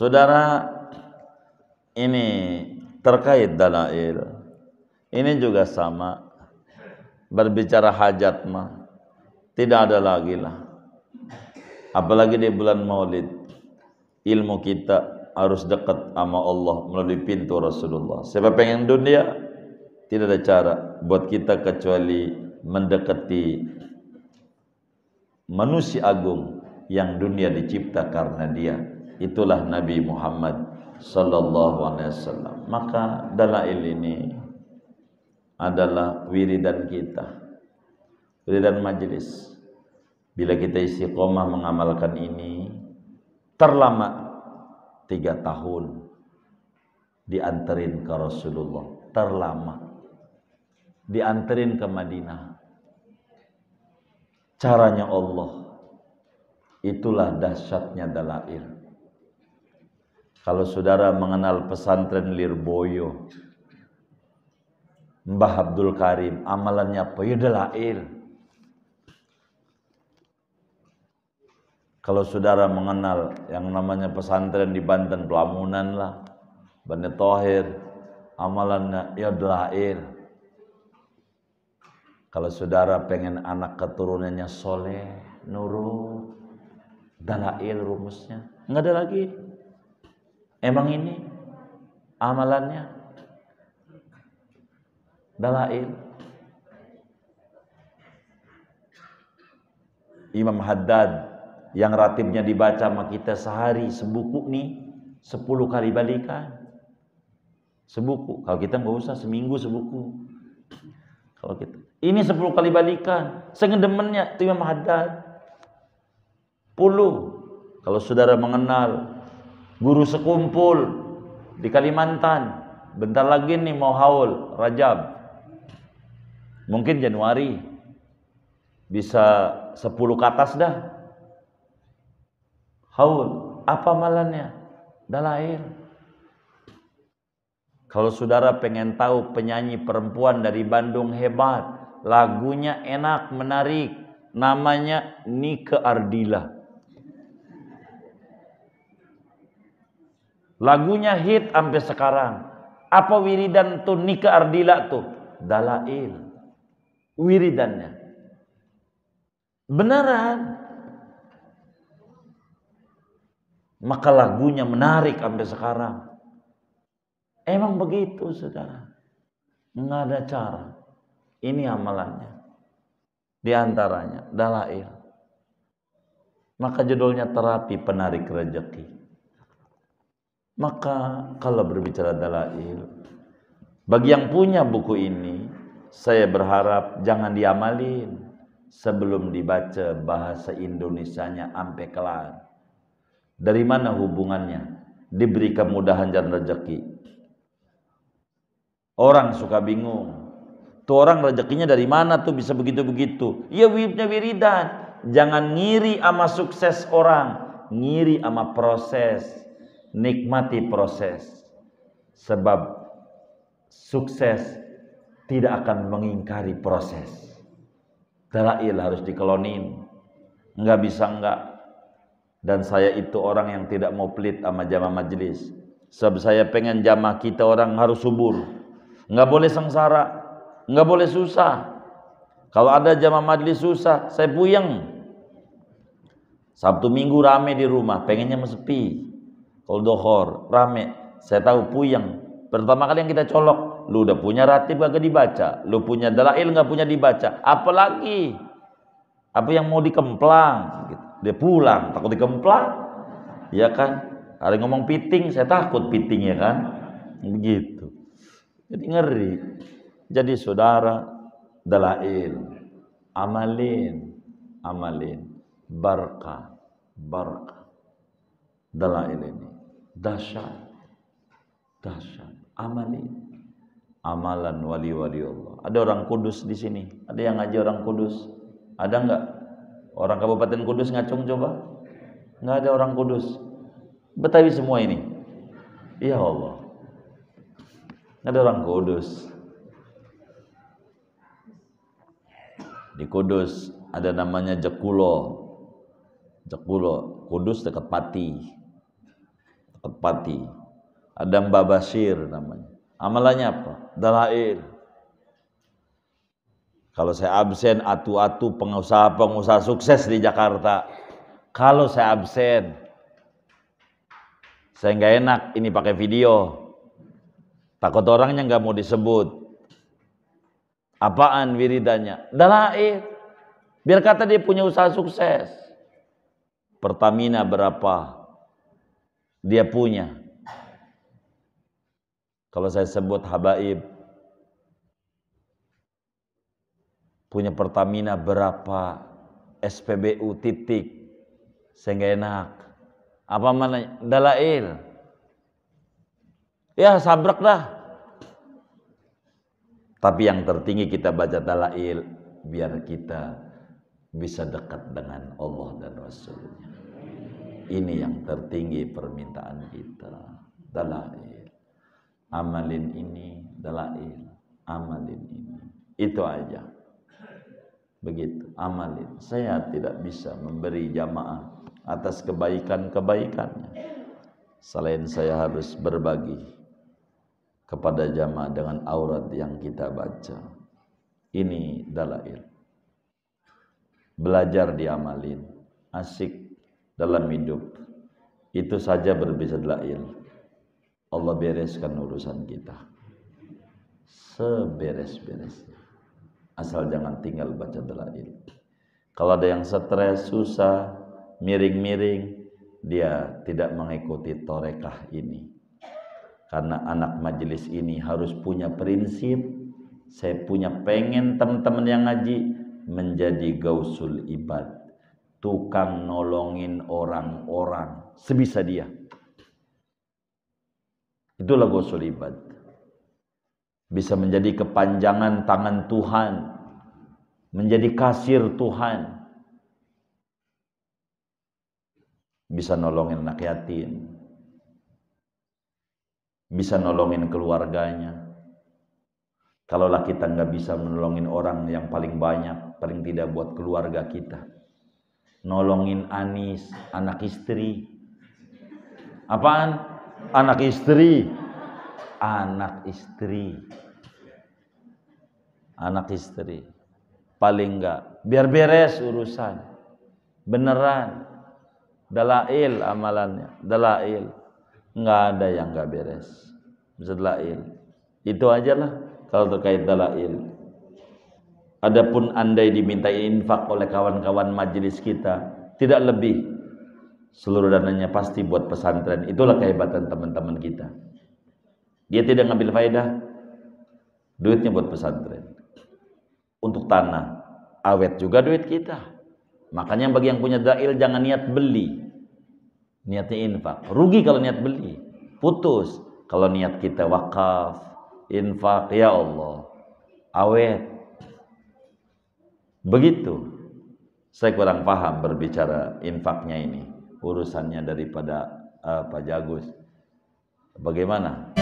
Saudara, ini terkait dalail. Ini juga sama. Berbicara hajat mah. Tidak ada lagi lah. Apalagi di bulan maulid. Ilmu kita harus dekat sama Allah melalui pintu Rasulullah. Siapa pengen dunia? Tidak ada cara buat kita kecuali mendekati manusia agung yang dunia dicipta karena dia itulah Nabi Muhammad sallallahu alaihi wasallam. Maka dalail ini adalah wiridan kita. Wiridan majelis. Bila kita istiqomah mengamalkan ini terlama tiga tahun dianterin ke Rasulullah terlama dianterin ke Madinah caranya Allah itulah dahsyatnya dalail kalau saudara mengenal pesantren Lirboyo, Mbah Abdul Karim, amalannya apa? Ya dalail. Kalau saudara mengenal yang namanya pesantren di Banten Pelamunan lah, Bani Tohir, amalannya ya dalail. Kalau saudara pengen anak keturunannya soleh, nurut, dalail rumusnya. Enggak ada lagi. Emang ini amalannya dalail. Imam Haddad yang ratibnya dibaca sama kita sehari sebuku nih sepuluh kali balikan. Sebuku. Kalau kita nggak usah seminggu sebuku. Kalau kita ini sepuluh kali balikan, sengedemennya itu Imam Haddad. puluh Kalau saudara mengenal guru sekumpul di Kalimantan. Bentar lagi nih mau haul Rajab. Mungkin Januari bisa 10 ke atas dah. Haul, apa malannya? Dah lahir. Kalau saudara pengen tahu penyanyi perempuan dari Bandung hebat, lagunya enak, menarik, namanya Nike Ardila. Lagunya hit sampai sekarang. Apa wiridan tuh Nika Ardila tuh? Dalail. Wiridannya. Benaran? Maka lagunya menarik sampai sekarang. Emang begitu saudara. Enggak ada cara. Ini amalannya. Di antaranya dalail. Maka judulnya terapi penarik rezeki. Maka kalau berbicara dalail, bagi yang punya buku ini, saya berharap jangan diamalin sebelum dibaca bahasa Indonesianya ampe kelar. Dari mana hubungannya? Diberi kemudahan dan rezeki. Orang suka bingung. Tuh orang rezekinya dari mana tuh bisa begitu-begitu? Ya wibnya wiridan. Jangan ngiri sama sukses orang. Ngiri sama proses nikmati proses sebab sukses tidak akan mengingkari proses dalail harus dikelonin nggak bisa nggak dan saya itu orang yang tidak mau pelit sama jamaah majelis sebab saya pengen jamaah kita orang harus subur nggak boleh sengsara nggak boleh susah kalau ada jamaah majelis susah saya puyeng Sabtu minggu rame di rumah pengennya mesepi Oldohor rame. Saya tahu puyeng. Pertama kali yang kita colok, lu udah punya ratib gak dibaca, lu punya dalail gak punya dibaca, apalagi apa yang mau dikemplang, gitu. dia pulang takut dikemplang, ya kan? Ada ngomong piting, saya takut piting ya kan, begitu. Jadi ngeri. Jadi saudara, dalail, amalin, amalin, barka, barka, dalail ini dahsyat dahsyat amali amalan wali-wali Allah ada orang kudus di sini ada yang ngaji orang kudus ada nggak orang kabupaten kudus ngacung coba nggak ada orang kudus betawi semua ini ya Allah nggak ada orang kudus di kudus ada namanya jekulo jekulo kudus dekat pati tepati. Ada Mbak Basir namanya. Amalannya apa? Dalail. Kalau saya absen, atu-atu pengusaha-pengusaha sukses di Jakarta. Kalau saya absen, saya nggak enak ini pakai video. Takut orangnya nggak mau disebut. Apaan wiridannya? Dalail. Biar kata dia punya usaha sukses. Pertamina berapa? dia punya. Kalau saya sebut habaib, punya Pertamina berapa, SPBU titik, sehingga enak. Apa mana dalail? Ya sabrak dah. Tapi yang tertinggi kita baca dalail biar kita bisa dekat dengan Allah dan Rasulnya ini yang tertinggi permintaan kita dalail amalin ini dalail amalin ini itu aja begitu amalin saya tidak bisa memberi jamaah atas kebaikan-kebaikannya selain saya harus berbagi kepada jamaah dengan aurat yang kita baca ini dalail belajar diamalin asik dalam hidup itu saja berbisa delail Allah bereskan urusan kita seberes-beresnya asal jangan tinggal baca delail kalau ada yang stres susah miring-miring dia tidak mengikuti torekah ini karena anak majelis ini harus punya prinsip saya punya pengen teman-teman yang ngaji menjadi gausul ibad tukang nolongin orang-orang sebisa dia. Itulah gosul ibad. Bisa menjadi kepanjangan tangan Tuhan, menjadi kasir Tuhan. Bisa nolongin anak yatim. Bisa nolongin keluarganya. Kalaulah kita nggak bisa menolongin orang yang paling banyak, paling tidak buat keluarga kita nolongin Anis anak istri apaan anak istri anak istri anak istri paling enggak biar beres urusan beneran dalail amalannya dalail enggak ada yang enggak beres dalail itu aja lah kalau terkait dalail Adapun andai diminta infak oleh kawan-kawan majelis kita, tidak lebih seluruh dananya pasti buat pesantren. Itulah kehebatan teman-teman kita. Dia tidak ngambil faedah, duitnya buat pesantren. Untuk tanah, awet juga duit kita. Makanya bagi yang punya dail jangan niat beli. Niatnya infak. Rugi kalau niat beli. Putus. Kalau niat kita wakaf, infak, ya Allah. Awet, Begitu. Saya kurang paham berbicara infaknya ini, urusannya daripada uh, Pak Jagus. Bagaimana?